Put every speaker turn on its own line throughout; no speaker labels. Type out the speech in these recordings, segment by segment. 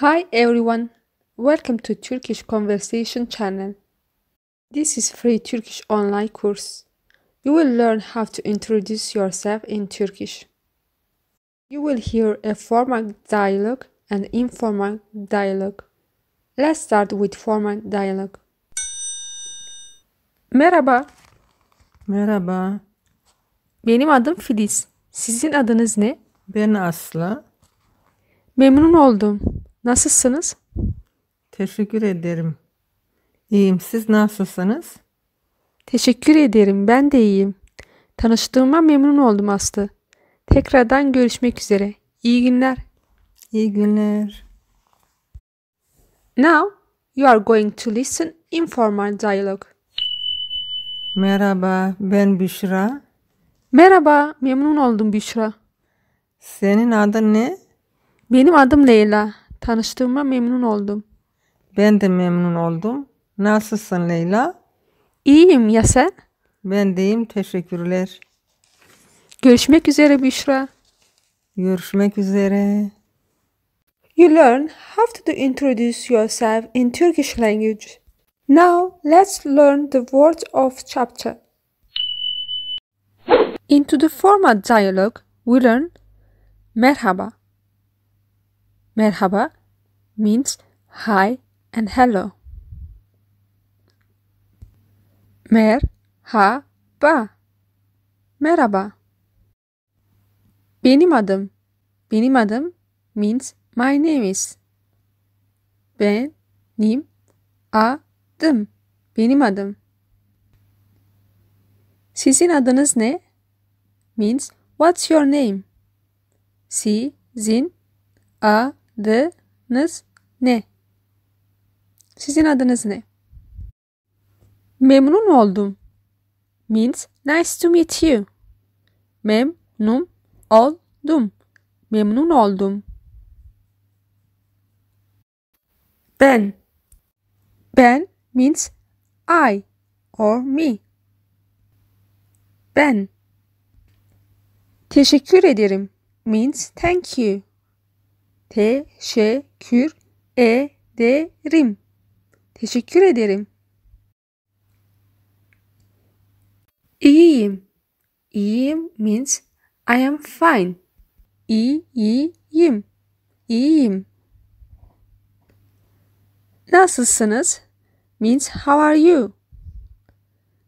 Hi everyone, welcome to Turkish Conversation channel. This is free Turkish online course. You will learn how to introduce yourself in Turkish. You will hear a formal dialogue and informal dialogue. Let's start with formal dialogue. Merhaba. Merhaba. Benim adım Filiz. Sizin adınız ne? Ben Aslı. Memnun oldum. Nasılsınız? Teşekkür ederim. İyiyim. Siz nasılsınız? Teşekkür ederim. Ben de iyiyim. Tanıştığıma memnun oldum Aslı. Tekrardan görüşmek üzere. İyi günler. İyi günler. Now you are going to listen informal dialogue. Merhaba, ben Büşra. Merhaba, memnun oldum Büşra. Senin adın ne? Benim adım Leyla. Tanıştığıma memnun oldum. Ben de memnun oldum. Nasılsın Leyla? İyiyim ya sen? Ben deyim teşekkürler. Görüşmek üzere Büşra. Görüşmek üzere. You learn how to introduce yourself in Turkish language. Now let's learn the words of chapter. Into the format dialogue, we learn Merhaba. Merhaba means hi and hello. Mer ha ba. Merhaba. Benim adım. Benim adım means my name is. Ben adım. Benim adım. Sizin adınız ne? means what's your name? Sizin adınız adınız ne? Sizin adınız ne? Memnun oldum. Means nice to meet you. Memnun oldum. Memnun oldum. Ben. Ben means I or me. Ben. Teşekkür ederim means thank you. Teşekkür ederim. Teşekkür ederim. İyiyim. İyiyim means I am fine. İyiyim. İyiyim. Nasılsınız? Means how are you?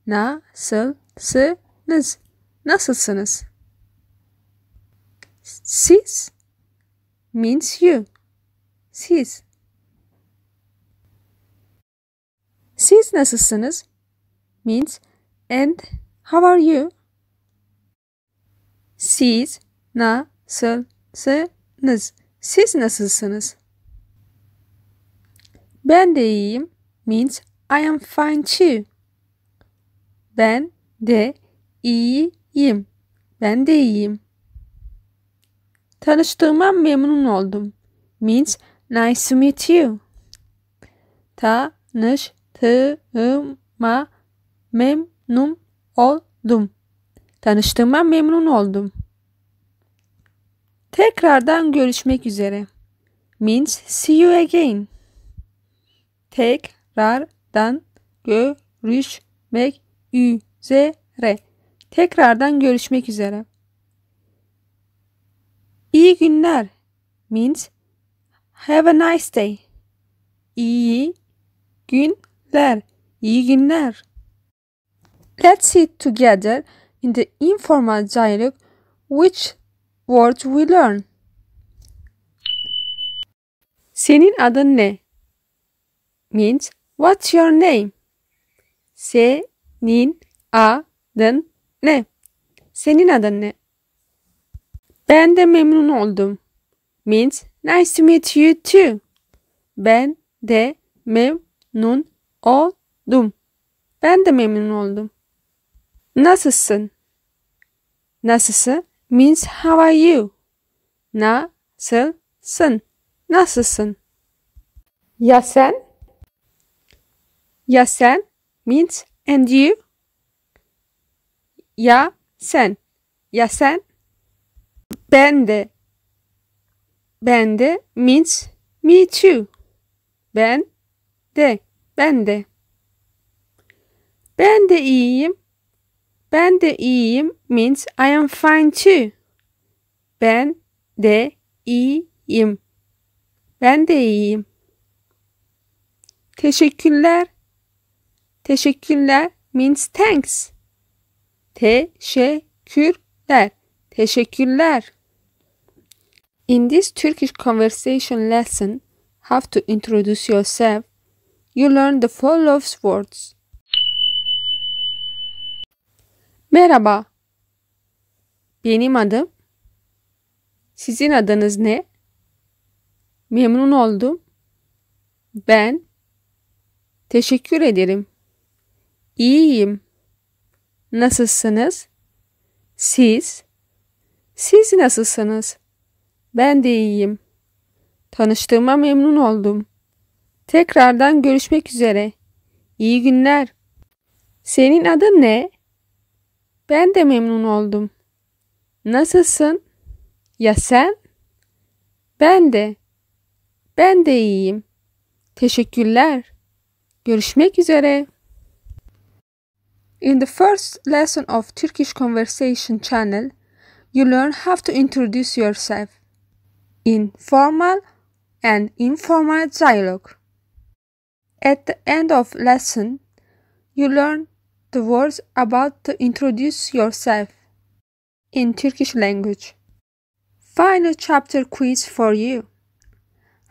Nasılsınız? Nasılsınız? Siz? means you. Siz. Siz nasılsınız? Means and how are you? Siz nasılsınız? Siz nasılsınız? Ben de iyiyim. Means I am fine too. Ben de iyiyim. Ben de iyiyim. Tanıştığıma memnun oldum. Means nice to meet you. Tanıştığıma memnun oldum. Tanıştığıma memnun oldum. Tekrardan görüşmek üzere. Means see you again. Tekrardan görüşmek üzere. Tekrardan görüşmek üzere. İyi günler means have a nice day. İyi günler. İyi günler. Let's see together in the informal dialogue which words we learn. Senin adın ne? Means what's your name? Senin adın ne? Senin adın ne? Ben de memnun oldum. Means nice to meet you too. Ben de memnun oldum. Ben de memnun oldum. Nasılsın? Nasılsın? Means how are you? Nasılsın? Nasılsın? Ya sen? Ya sen? Means and you? Ya sen? Ya sen? Ben de. Ben de means me too. Ben de. Ben de. Ben de iyiyim. Ben de iyiyim means I am fine too. Ben de iyiyim. Ben de iyiyim. Teşekkürler. Teşekkürler means thanks. Teşekkürler. Teşekkürler. In this Turkish conversation lesson, how to introduce yourself, you learn the following words. Merhaba. Benim adım. Sizin adınız ne? Memnun oldum. Ben. Teşekkür ederim. İyiyim. Nasılsınız? Siz? Siz nasılsınız? Ben de iyiyim. Tanıştığıma memnun oldum. Tekrardan görüşmek üzere. İyi günler. Senin adın ne? Ben de memnun oldum. Nasılsın? Ya sen? Ben de. Ben de iyiyim. Teşekkürler. Görüşmek üzere. In the first lesson of Turkish Conversation Channel, you learn how to introduce yourself in formal and informal dialogue. At the end of lesson, you learn the words about to introduce yourself in Turkish language. Final chapter quiz for you.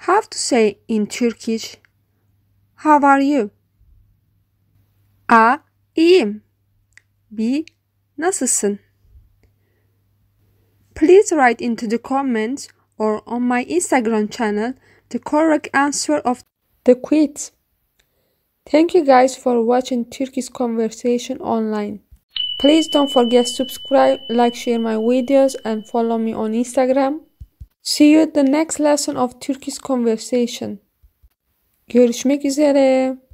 How to say in Turkish, how are you? A. İyim. B. Nasılsın? Please write into the comments or on my Instagram channel the correct answer of the quiz. Thank you guys for watching Turkish Conversation Online. Please don't forget subscribe, like, share my videos and follow me on Instagram. See you at the next lesson of Turkish Conversation. Görüşmek üzere.